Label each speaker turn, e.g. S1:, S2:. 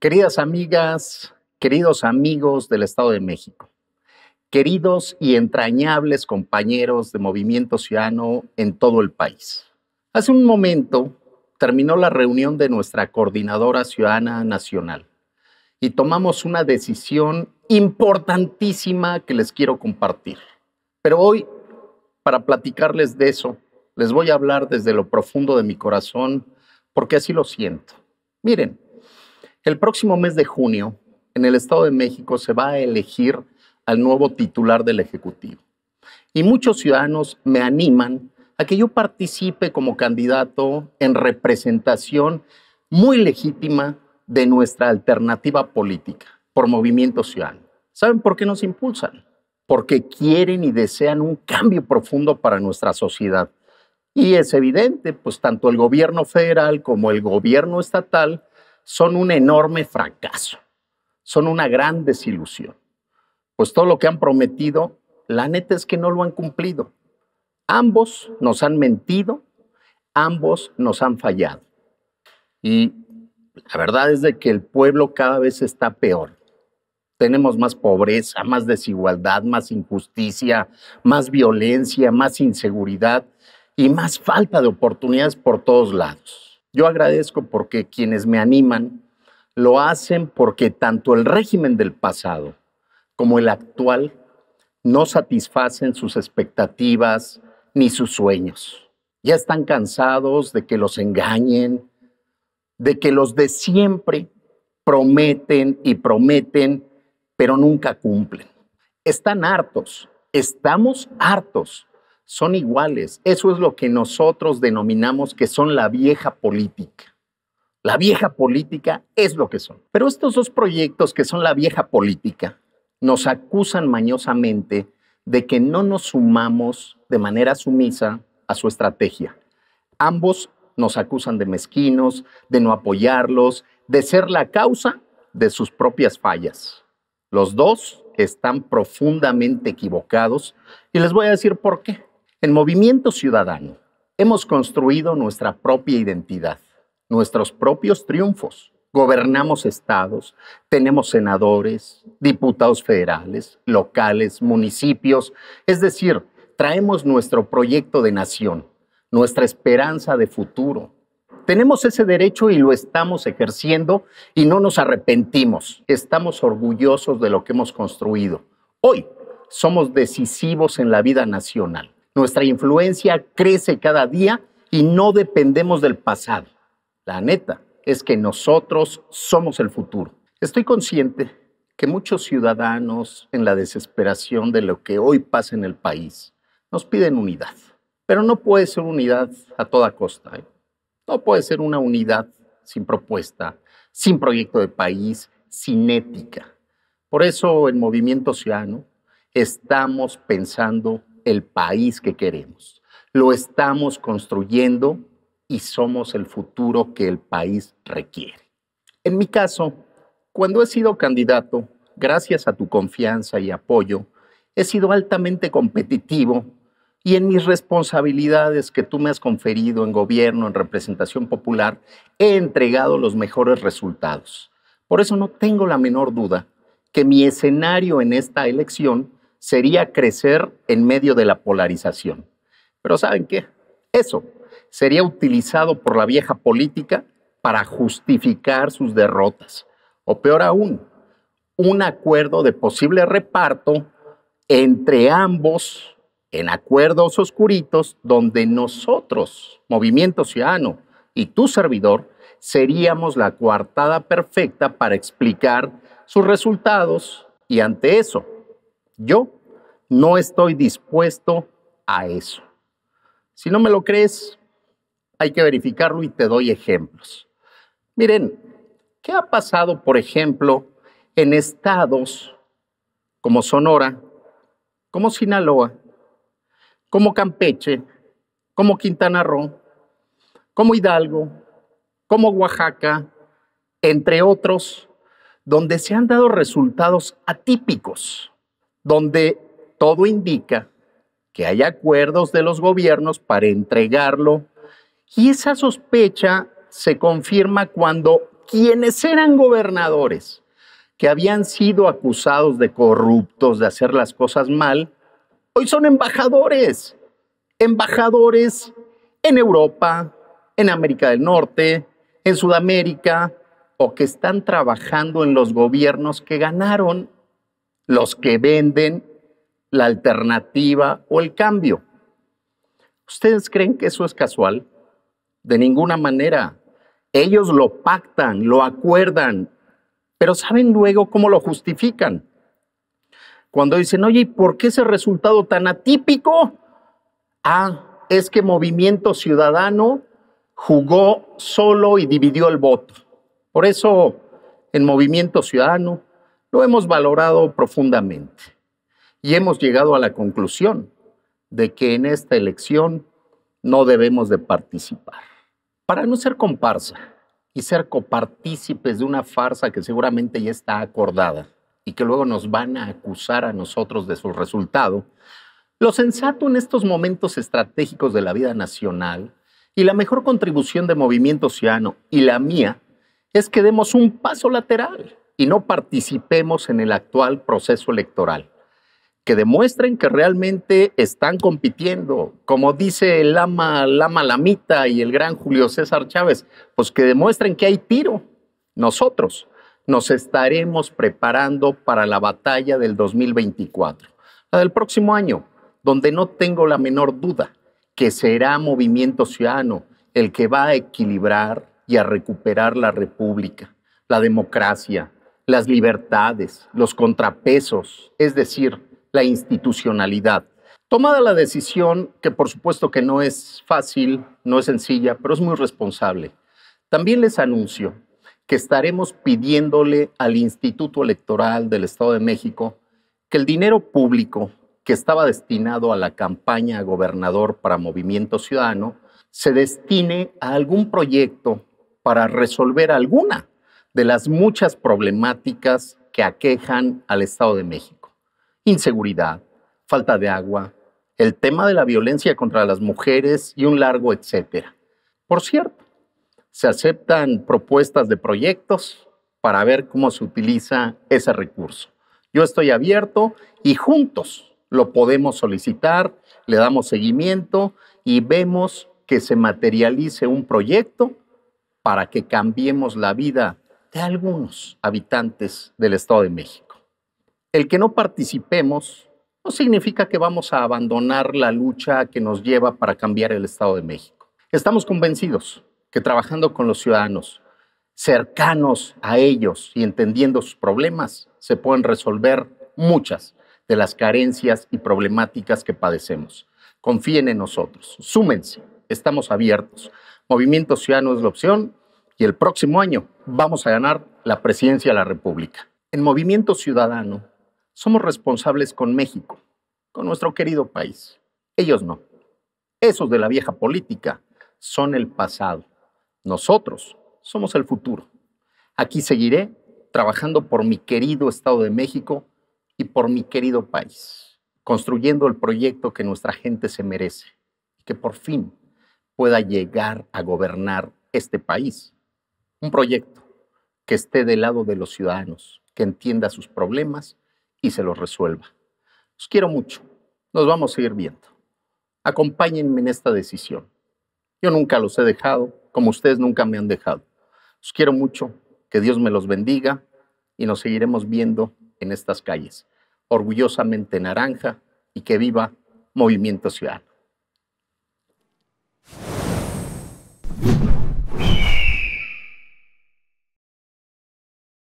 S1: Queridas amigas, queridos amigos del Estado de México, queridos y entrañables compañeros de Movimiento Ciudadano en todo el país. Hace un momento terminó la reunión de nuestra Coordinadora Ciudadana Nacional y tomamos una decisión importantísima que les quiero compartir. Pero hoy, para platicarles de eso, les voy a hablar desde lo profundo de mi corazón porque así lo siento. Miren, el próximo mes de junio, en el Estado de México se va a elegir al nuevo titular del Ejecutivo. Y muchos ciudadanos me animan a que yo participe como candidato en representación muy legítima de nuestra alternativa política por Movimiento Ciudadano. ¿Saben por qué nos impulsan? Porque quieren y desean un cambio profundo para nuestra sociedad. Y es evidente, pues tanto el gobierno federal como el gobierno estatal son un enorme fracaso, son una gran desilusión. Pues todo lo que han prometido, la neta es que no lo han cumplido. Ambos nos han mentido, ambos nos han fallado. Y la verdad es de que el pueblo cada vez está peor. Tenemos más pobreza, más desigualdad, más injusticia, más violencia, más inseguridad y más falta de oportunidades por todos lados. Yo agradezco porque quienes me animan lo hacen porque tanto el régimen del pasado como el actual no satisfacen sus expectativas ni sus sueños. Ya están cansados de que los engañen, de que los de siempre prometen y prometen, pero nunca cumplen. Están hartos, estamos hartos son iguales. Eso es lo que nosotros denominamos que son la vieja política. La vieja política es lo que son. Pero estos dos proyectos que son la vieja política nos acusan mañosamente de que no nos sumamos de manera sumisa a su estrategia. Ambos nos acusan de mezquinos, de no apoyarlos, de ser la causa de sus propias fallas. Los dos están profundamente equivocados y les voy a decir por qué. En Movimiento Ciudadano hemos construido nuestra propia identidad, nuestros propios triunfos. Gobernamos estados, tenemos senadores, diputados federales, locales, municipios, es decir, traemos nuestro proyecto de nación, nuestra esperanza de futuro. Tenemos ese derecho y lo estamos ejerciendo y no nos arrepentimos. Estamos orgullosos de lo que hemos construido. Hoy somos decisivos en la vida nacional nuestra influencia crece cada día y no dependemos del pasado. La neta es que nosotros somos el futuro. Estoy consciente que muchos ciudadanos, en la desesperación de lo que hoy pasa en el país, nos piden unidad. Pero no puede ser unidad a toda costa. ¿eh? No puede ser una unidad sin propuesta, sin proyecto de país, sin ética. Por eso en Movimiento Ciudadano estamos pensando el país que queremos. Lo estamos construyendo y somos el futuro que el país requiere. En mi caso, cuando he sido candidato, gracias a tu confianza y apoyo, he sido altamente competitivo y en mis responsabilidades que tú me has conferido en gobierno, en representación popular, he entregado los mejores resultados. Por eso no tengo la menor duda que mi escenario en esta elección sería crecer en medio de la polarización. Pero ¿saben qué? Eso sería utilizado por la vieja política para justificar sus derrotas. O peor aún, un acuerdo de posible reparto entre ambos en acuerdos oscuritos donde nosotros, Movimiento Ciudadano y tu servidor, seríamos la coartada perfecta para explicar sus resultados y ante eso yo no estoy dispuesto a eso. Si no me lo crees, hay que verificarlo y te doy ejemplos. Miren, ¿qué ha pasado, por ejemplo, en estados como Sonora, como Sinaloa, como Campeche, como Quintana Roo, como Hidalgo, como Oaxaca, entre otros, donde se han dado resultados atípicos? donde todo indica que hay acuerdos de los gobiernos para entregarlo y esa sospecha se confirma cuando quienes eran gobernadores que habían sido acusados de corruptos, de hacer las cosas mal, hoy son embajadores, embajadores en Europa, en América del Norte, en Sudamérica, o que están trabajando en los gobiernos que ganaron los que venden la alternativa o el cambio. ¿Ustedes creen que eso es casual? De ninguna manera. Ellos lo pactan, lo acuerdan, pero saben luego cómo lo justifican. Cuando dicen, oye, ¿y por qué ese resultado tan atípico? Ah, es que Movimiento Ciudadano jugó solo y dividió el voto. Por eso en Movimiento Ciudadano lo hemos valorado profundamente y hemos llegado a la conclusión de que en esta elección no debemos de participar. Para no ser comparsa y ser copartícipes de una farsa que seguramente ya está acordada y que luego nos van a acusar a nosotros de su resultado, lo sensato en estos momentos estratégicos de la vida nacional y la mejor contribución de Movimiento Ciudadano y la mía es que demos un paso lateral y no participemos en el actual proceso electoral. Que demuestren que realmente están compitiendo, como dice el ama Lama Lamita y el gran Julio César Chávez, pues que demuestren que hay tiro. Nosotros nos estaremos preparando para la batalla del 2024, la del próximo año, donde no tengo la menor duda que será Movimiento Ciudadano el que va a equilibrar y a recuperar la república, la democracia, las libertades, los contrapesos, es decir, la institucionalidad. Tomada la decisión, que por supuesto que no es fácil, no es sencilla, pero es muy responsable, también les anuncio que estaremos pidiéndole al Instituto Electoral del Estado de México que el dinero público que estaba destinado a la campaña gobernador para Movimiento Ciudadano se destine a algún proyecto para resolver alguna de las muchas problemáticas que aquejan al Estado de México. Inseguridad, falta de agua, el tema de la violencia contra las mujeres y un largo etcétera. Por cierto, se aceptan propuestas de proyectos para ver cómo se utiliza ese recurso. Yo estoy abierto y juntos lo podemos solicitar, le damos seguimiento y vemos que se materialice un proyecto para que cambiemos la vida de algunos habitantes del Estado de México. El que no participemos no significa que vamos a abandonar la lucha que nos lleva para cambiar el Estado de México. Estamos convencidos que trabajando con los ciudadanos, cercanos a ellos y entendiendo sus problemas, se pueden resolver muchas de las carencias y problemáticas que padecemos. Confíen en nosotros, súmense, estamos abiertos. Movimiento Ciudadano es la opción y el próximo año vamos a ganar la presidencia de la República. En Movimiento Ciudadano somos responsables con México, con nuestro querido país. Ellos no. Esos de la vieja política son el pasado. Nosotros somos el futuro. Aquí seguiré trabajando por mi querido Estado de México y por mi querido país, construyendo el proyecto que nuestra gente se merece, y que por fin pueda llegar a gobernar este país un proyecto que esté del lado de los ciudadanos, que entienda sus problemas y se los resuelva. Os quiero mucho. Nos vamos a seguir viendo. Acompáñenme en esta decisión. Yo nunca los he dejado, como ustedes nunca me han dejado. Os quiero mucho. Que Dios me los bendiga y nos seguiremos viendo en estas calles. Orgullosamente naranja y que viva Movimiento Ciudadano.